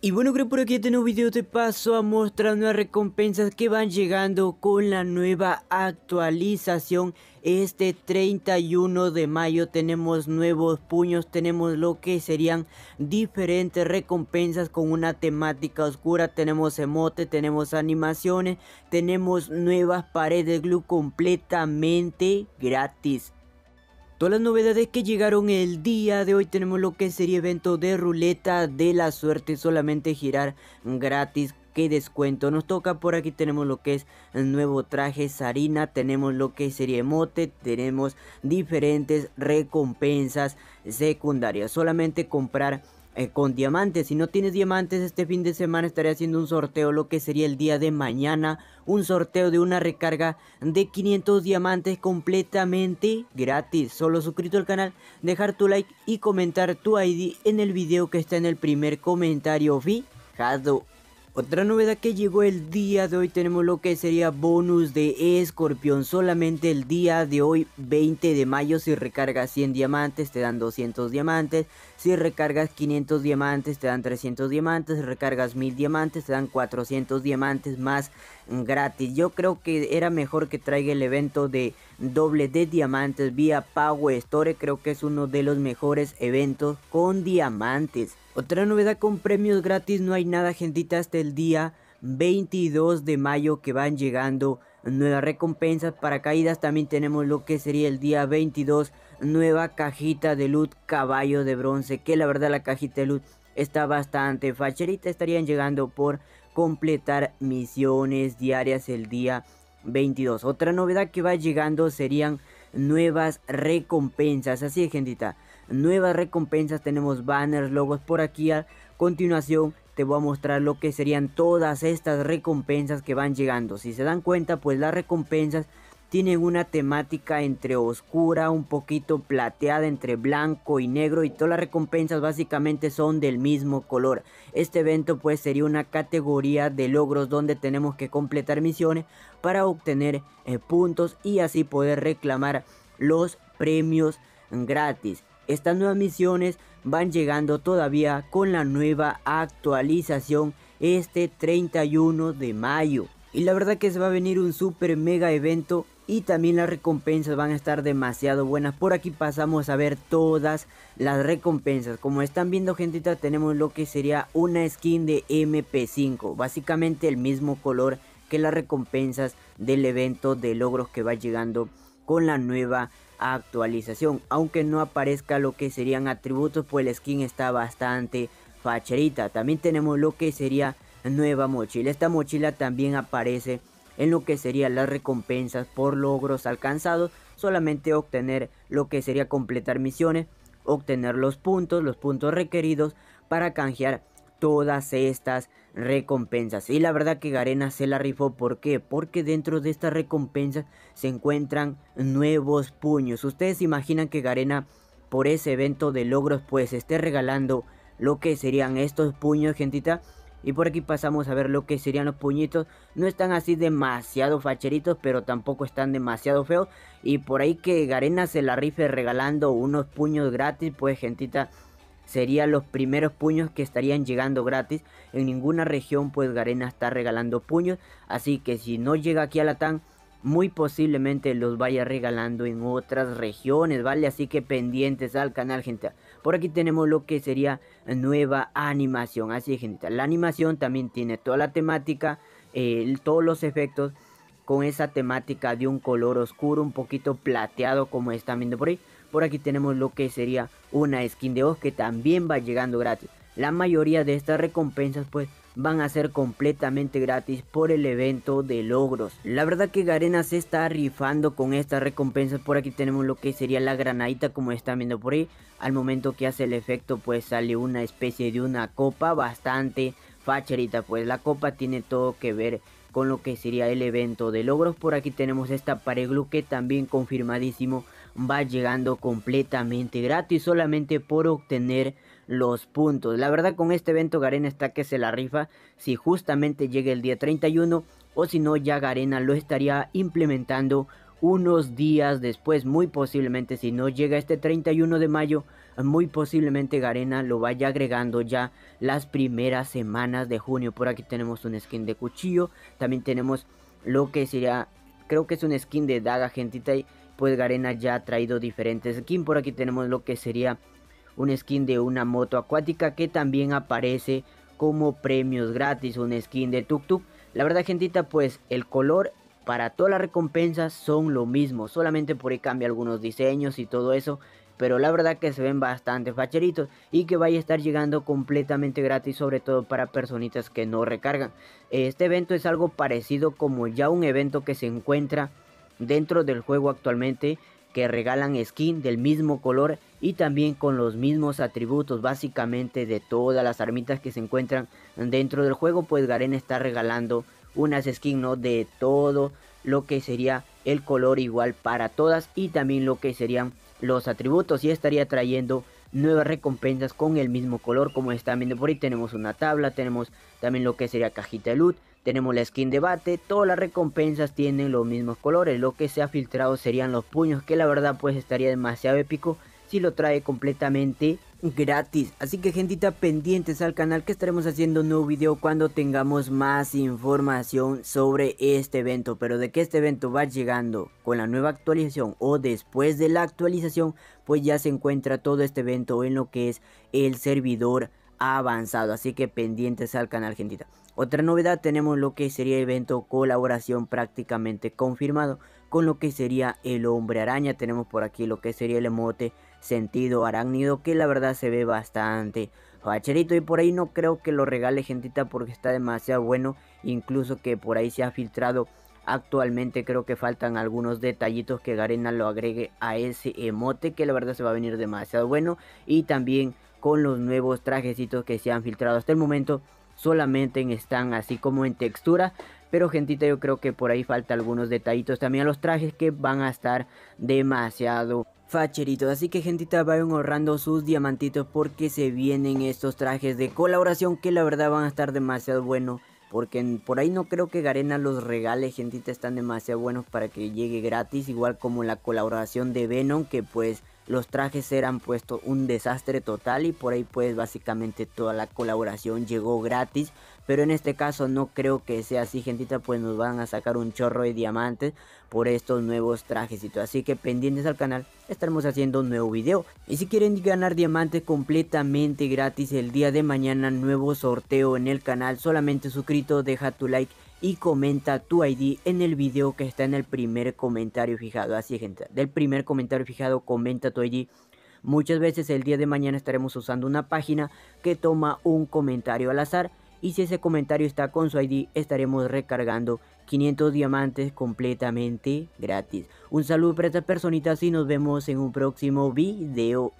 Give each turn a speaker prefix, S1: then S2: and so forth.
S1: Y bueno, creo por aquí este nuevo video te paso a mostrar nuevas recompensas que van llegando con la nueva actualización. Este 31 de mayo tenemos nuevos puños, tenemos lo que serían diferentes recompensas con una temática oscura. Tenemos emote, tenemos animaciones, tenemos nuevas paredes glue completamente gratis. Todas las novedades que llegaron el día de hoy tenemos lo que sería evento de ruleta de la suerte, solamente girar gratis. Qué descuento nos toca. Por aquí tenemos lo que es el nuevo traje Sarina, tenemos lo que sería emote, tenemos diferentes recompensas secundarias. Solamente comprar eh, con diamantes. Si no tienes diamantes, este fin de semana estaré haciendo un sorteo, lo que sería el día de mañana. Un sorteo de una recarga de 500 diamantes completamente gratis. Solo suscrito al canal, dejar tu like y comentar tu ID en el video que está en el primer comentario fijado. Otra novedad que llegó el día de hoy tenemos lo que sería bonus de escorpión. Solamente el día de hoy 20 de mayo si recargas 100 diamantes te dan 200 diamantes. Si recargas 500 diamantes te dan 300 diamantes. Si recargas 1000 diamantes te dan 400 diamantes más gratis. Yo creo que era mejor que traiga el evento de doble de diamantes vía Power Store. Creo que es uno de los mejores eventos con diamantes. Otra novedad con premios gratis, no hay nada, gentita, hasta el día 22 de mayo que van llegando nuevas recompensas para caídas. También tenemos lo que sería el día 22, nueva cajita de loot caballo de bronce. Que la verdad, la cajita de loot está bastante facherita. Estarían llegando por completar misiones diarias el día 22. Otra novedad que va llegando serían nuevas recompensas. Así es, gentita nuevas recompensas, tenemos banners, logos por aquí a continuación te voy a mostrar lo que serían todas estas recompensas que van llegando. Si se dan cuenta, pues las recompensas tienen una temática entre oscura, un poquito plateada, entre blanco y negro y todas las recompensas básicamente son del mismo color. Este evento pues sería una categoría de logros donde tenemos que completar misiones para obtener eh, puntos y así poder reclamar los premios gratis. Estas nuevas misiones van llegando todavía con la nueva actualización este 31 de mayo. Y la verdad que se va a venir un super mega evento y también las recompensas van a estar demasiado buenas. Por aquí pasamos a ver todas las recompensas. Como están viendo gentita tenemos lo que sería una skin de MP5. Básicamente el mismo color que las recompensas del evento de logros que va llegando con la nueva actualización. Aunque no aparezca lo que serían atributos, pues la skin está bastante facherita. También tenemos lo que sería nueva mochila. Esta mochila también aparece en lo que serían las recompensas por logros alcanzados. Solamente obtener lo que sería completar misiones, obtener los puntos, los puntos requeridos para canjear todas estas recompensas. Y la verdad que Garena se la rifó. ¿Por qué? Porque dentro de estas recompensas se encuentran nuevos puños. Ustedes imaginan que Garena por ese evento de logros pues esté regalando lo que serían estos puños, gentita. Y por aquí pasamos a ver lo que serían los puñitos. No están así demasiado facheritos, pero tampoco están demasiado feos. Y por ahí que Garena se la rife regalando unos puños gratis, pues gentita, serían los primeros puños que estarían llegando gratis. En ninguna región pues Garena está regalando puños, así que si no llega aquí a la tan muy posiblemente los vaya regalando en otras regiones, ¿vale? Así que pendientes al canal, gente. Por aquí tenemos lo que sería nueva animación, así gente. La animación también tiene toda la temática, todos los efectos con esa temática de un color oscuro, un poquito plateado como están viendo por ahí. Por aquí tenemos lo que sería una skin de voz que también va llegando gratis. La mayoría de estas recompensas pues van a ser completamente gratis por el evento de logros. La verdad que Garena se está rifando con estas recompensas. Por aquí tenemos lo que sería la granadita como están viendo por ahí. Al momento que hace el efecto pues sale una especie de una copa bastante facherita. Pues la copa tiene todo que ver con lo que sería el evento de logros. Por aquí tenemos esta pareglu que también confirmadísimo va llegando completamente gratis solamente por obtener los puntos. La verdad con este evento Garena está que se la rifa si justamente llega el día 31 o si no ya Garena lo estaría implementando unos días después, muy posiblemente si no llega este 31 de mayo, muy posiblemente Garena lo vaya agregando ya las primeras semanas de junio. Por aquí tenemos un skin de cuchillo, también tenemos lo que sería, creo que es un skin de daga gentita pues Garena ya ha traído diferentes skins. Por aquí tenemos lo que sería un skin de una moto acuática que también aparece como premios gratis, un skin de Tuk Tuk. La verdad gentita, pues el color para todas las recompensas son lo mismo, solamente por ahí cambia algunos diseños y todo eso. Pero la verdad que se ven bastante facheritos y que vaya a estar llegando completamente gratis, sobre todo para personitas que no recargan. Este evento es algo parecido como ya un evento que se encuentra dentro del juego actualmente que regalan skin del mismo color y también con los mismos atributos básicamente de todas las armitas que se encuentran dentro del juego pues Garen está regalando unas skins ¿no? de todo lo que sería el color igual para todas y también lo que serían los atributos y estaría trayendo nuevas recompensas con el mismo color como están viendo por ahí tenemos una tabla tenemos también lo que sería cajita de loot tenemos la skin de bate todas las recompensas tienen los mismos colores lo que se ha filtrado serían los puños que la verdad pues estaría demasiado épico si lo trae completamente gratis. Así que gentita pendientes al canal que estaremos haciendo un nuevo video cuando tengamos más información sobre este evento. Pero de que este evento va llegando con la nueva actualización o después de la actualización, pues ya se encuentra todo este evento en lo que es el servidor avanzado. Así que pendientes al canal gentita. Otra novedad tenemos lo que sería evento colaboración prácticamente confirmado con lo que sería el hombre araña. Tenemos por aquí lo que sería el emote sentido arácnido que la verdad se ve bastante facherito y por ahí no creo que lo regale gentita porque está demasiado bueno, incluso que por ahí se ha filtrado actualmente creo que faltan algunos detallitos que Garena lo agregue a ese emote que la verdad se va a venir demasiado bueno y también con los nuevos trajecitos que se han filtrado hasta el momento solamente están así como en textura pero gentita yo creo que por ahí falta algunos detallitos también a los trajes que van a estar demasiado facheritos. Así que gentita vayan ahorrando sus diamantitos porque se vienen estos trajes de colaboración que la verdad van a estar demasiado buenos. Porque por ahí no creo que Garena los regales, gentita, están demasiado buenos para que llegue gratis. Igual como la colaboración de Venom, que pues los trajes eran puesto un desastre total y por ahí pues básicamente toda la colaboración llegó gratis. Pero en este caso no creo que sea así, gentita, pues nos van a sacar un chorro de diamantes por estos nuevos trajes Así que pendientes al canal estaremos haciendo un nuevo video. Y si quieren ganar diamantes completamente gratis el día de mañana, nuevo sorteo en el canal, solamente suscrito, deja tu like y comenta tu ID en el video que está en el primer comentario fijado. Así gente, del primer comentario fijado comenta tu ID. Muchas veces el día de mañana estaremos usando una página que toma un comentario al azar y si ese comentario está con su ID estaremos recargando 500 diamantes completamente gratis. Un saludo para estas personitas y nos vemos en un próximo video.